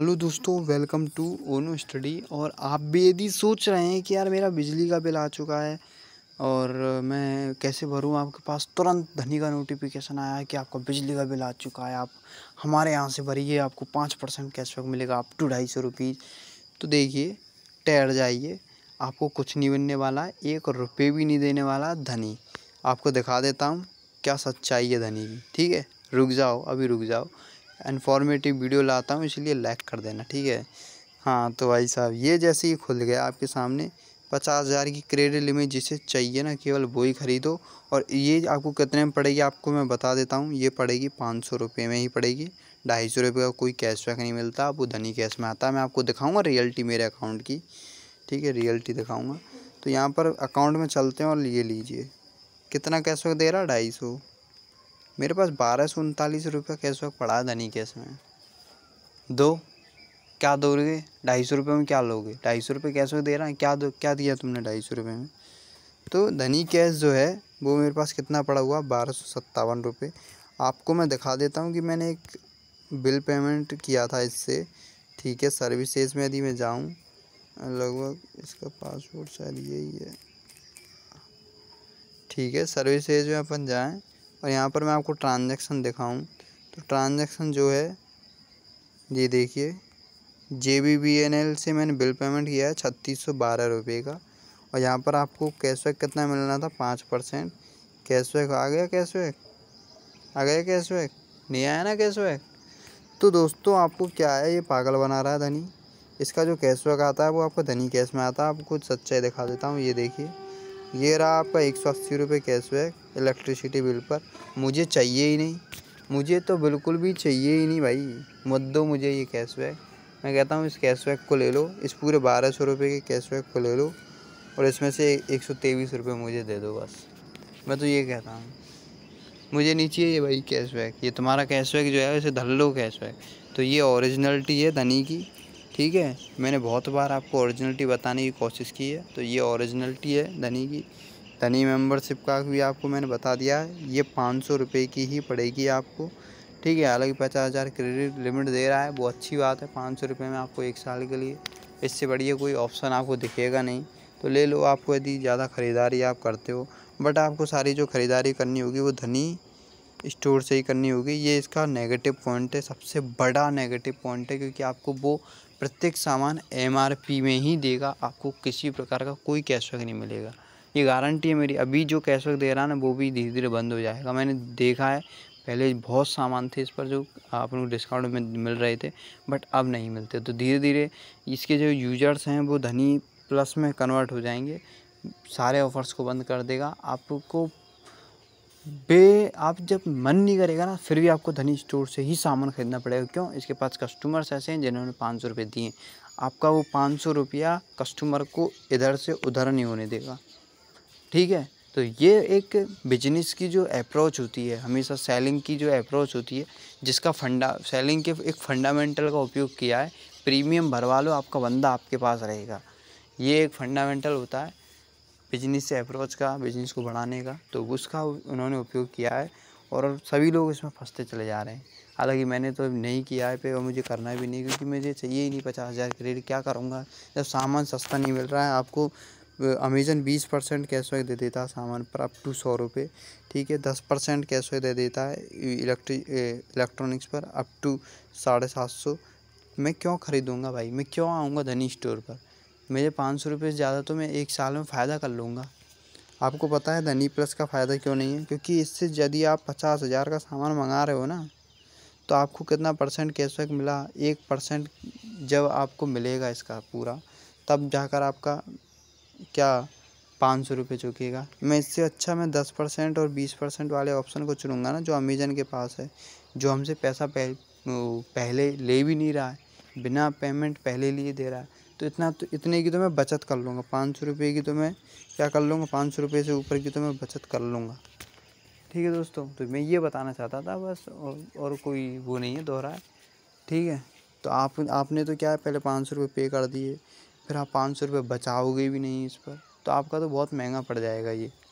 hello दोस्तों welcome to Ono study और आप भी यदि सोच रहे हैं कि यार मेरा बिजली का बिल आ चुका है और मैं कैसे भरूँ आपके पास तुरंत धनी का नोटिफिकेशन आया है कि आपका बिजली का बिल आ चुका है आप हमारे यहाँ से भरिए आपको पाँच परसेंट कैशबैक मिलेगा आप टू ढाई सौ रुपीज़ तो देखिए टैर जाइए आपको कुछ नहीं मिलने वाला एक रुपये भी नहीं देने वाला धनी आपको दिखा देता हूँ क्या सच्चाई है धनी की ठीक है रुक जाओ अभी रुक जाओ इन्फॉर्मेटिव वीडियो लाता हूँ इसलिए लाइक कर देना ठीक है हाँ तो भाई साहब ये जैसे ही खुल गया आपके सामने पचास हज़ार की क्रेडिट लिमिट जिसे चाहिए ना केवल वो ही ख़रीदो और ये आपको कितने में पड़ेगी आपको मैं बता देता हूँ ये पड़ेगी पाँच सौ रुपये में ही पड़ेगी ढाई सौ रुपये का कोई कैशबैक नहीं मिलता आपको धनी कैश में आता है मैं आपको दिखाऊँगा रियल्टी मेरे अकाउंट की ठीक है रियल्टी दिखाऊँगा तो यहाँ पर अकाउंट में चलते हैं और ये लीजिए कितना कैशबैक दे रहा है ढाई सौ मेरे पास बारह सौ उनतालीस रुपये कैश बैक पड़ा है धनी कैश में दो क्या दोगे ढाई सौ रुपये में क्या लोगे ढाई सौ रुपये कैश बैक दे रहा है क्या दो क्या दिया तुमने ढाई सौ रुपये में तो धनी कैश जो है वो मेरे पास कितना पड़ा हुआ बारह सौ सत्तावन रुपये आपको मैं दिखा देता हूँ कि मैंने एक बिल पेमेंट किया था इससे ठीक है सर्विसेज में यदि मैं जाऊँ लगभग इसका पासवर्ड शायद यही है ठीक है सर्विसेज में अपन जाएँ और यहाँ पर मैं आपको ट्रांजेक्शन दिखाऊँ तो ट्रांजेक्शन जो है ये देखिए J B B N L से मैंने बिल पेमेंट किया है छत्तीस सौ बारह रुपये का और यहाँ पर आपको कैशबैक कितना मिलना था पाँच परसेंट कैशबैक आ गया कैशबैक आ गया कैशबैक नहीं आया ना कैशबैक तो दोस्तों आपको क्या है ये पागल बना रहा है धनी इसका जो कैशबैक आता है वो आपको धनी कैश में आता है आपको सच्चाई दिखा देता हूँ ये देखिए ये रहा आपका एक सौ अस्सी रुपये कैशबैक इलेक्ट्रिसिटी बिल पर मुझे चाहिए ही नहीं मुझे तो बिल्कुल भी चाहिए ही नहीं भाई मत दो मुझे ये कैशबैक मैं कहता हूँ इस कैशबैक को ले लो इस पूरे बारह सौ रुपये के कैशबैक को ले लो और इसमें से एक सौ तेईस रुपये मुझे दे दो बस मैं तो ये कहता हूँ मुझे नहीं चाहिए ये भाई कैशबैक ये तुम्हारा कैशबैक जो है इसे धल लो कैशबैक तो ये ओरिजिनलिटी है धनी की ठीक है मैंने बहुत बार आपको ओरिजिनलिटी बताने की कोशिश की है तो ये ओरिजिनलिटी है धनी की धनी मेंबरशिप का भी आपको मैंने बता दिया है ये पाँच सौ रुपये की ही पड़ेगी आपको ठीक है हालांकि पचास हज़ार क्रेडिट लिमिट दे रहा है वो अच्छी बात है पाँच सौ रुपये में आपको एक साल के लिए इससे बढ़िया कोई ऑप्शन आपको दिखेगा नहीं तो ले लो आपको यदि ज़्यादा ख़रीदारी आप करते हो बट आपको सारी जो ख़रीदारी करनी होगी वो धनी स्टोर से ही करनी होगी ये इसका नेगेटिव पॉइंट है सबसे बड़ा नेगेटिव पॉइंट है क्योंकि आपको वो प्रत्येक सामान एमआरपी में ही देगा आपको किसी प्रकार का कोई कैशबैक नहीं मिलेगा ये गारंटी है मेरी अभी जो कैशबैक दे रहा है ना वो भी धीरे धीरे बंद हो जाएगा मैंने देखा है पहले बहुत सामान थे इस पर जो आप लोग डिस्काउंट में मिल रहे थे बट अब नहीं मिलते तो धीरे धीरे इसके जो यूजर्स हैं वो धनी प्लस में कन्वर्ट हो जाएंगे सारे ऑफर्स को बंद कर देगा आपको बे आप जब मन नहीं करेगा ना फिर भी आपको धनी स्टोर से ही सामान ख़रीदना पड़ेगा क्यों इसके पास कस्टमर्स ऐसे हैं जिन्होंने पाँच सौ रुपये दिए आपका वो पाँच सौ रुपया कस्टमर को इधर से उधर नहीं होने देगा ठीक है तो ये एक बिजनेस की जो अप्रोच होती है हमेशा सेलिंग की जो अप्रोच होती है जिसका फंडा सेलिंग के एक फंडामेंटल का उपयोग किया है प्रीमियम भरवा लो आपका बंदा आपके पास रहेगा ये एक फंडामेंटल होता है बिजनेस से अप्रोच का बिजनेस को बढ़ाने का तो उसका उन्होंने उपयोग किया है और सभी लोग इसमें फंसते चले जा रहे हैं हालांकि मैंने तो नहीं किया है पे और मुझे करना भी नहीं क्योंकि मुझे चाहिए ही नहीं पचास हज़ार क्रेडिट क्या करूँगा जब सामान सस्ता नहीं मिल रहा है आपको अमेजन बीस परसेंट कैशबैक दे देता है सामान पर अप टू सौ रुपये ठीक है दस परसेंट कैशबैक दे देता है इलेक्ट्रिक इलेक्ट्रॉनिक्स पर अप टू साढ़े सात सौ मैं क्यों ख़रीदूँगा भाई मैं क्यों आऊँगा धनी स्टोर पर मेरे पाँच सौ रुपये से ज़्यादा तो मैं एक साल में फ़ायदा कर लूँगा आपको पता है धनी प्लस का फ़ायदा क्यों नहीं है क्योंकि इससे यदि आप पचास हज़ार का सामान मंगा रहे हो ना तो आपको कितना परसेंट कैशबैक मिला एक परसेंट जब आपको मिलेगा इसका पूरा तब जाकर आपका क्या पाँच सौ रुपये चुकेगा मैं इससे अच्छा मैं दस परसेंट और बीस परसेंट वाले ऑप्शन को चुनूँगा ना जो अमेजन के पास है जो हमसे पैसा पह, पहले ले भी नहीं रहा है बिना पेमेंट पहले लिए दे रहा है तो इतना तो इतने की तो मैं बचत कर लूँगा पाँच सौ रुपये की तो मैं क्या कर लूँगा पाँच सौ रुपये से ऊपर की तो मैं बचत कर लूँगा ठीक है दोस्तों तो मैं ये बताना चाहता था बस और, और कोई वो नहीं है दोहरा ठीक है तो आप आपने तो क्या है पहले पाँच सौ रुपये पे कर दिए फिर आप पाँच सौ रुपये बचाओगे भी नहीं इस पर तो आपका तो बहुत महंगा पड़ जाएगा ये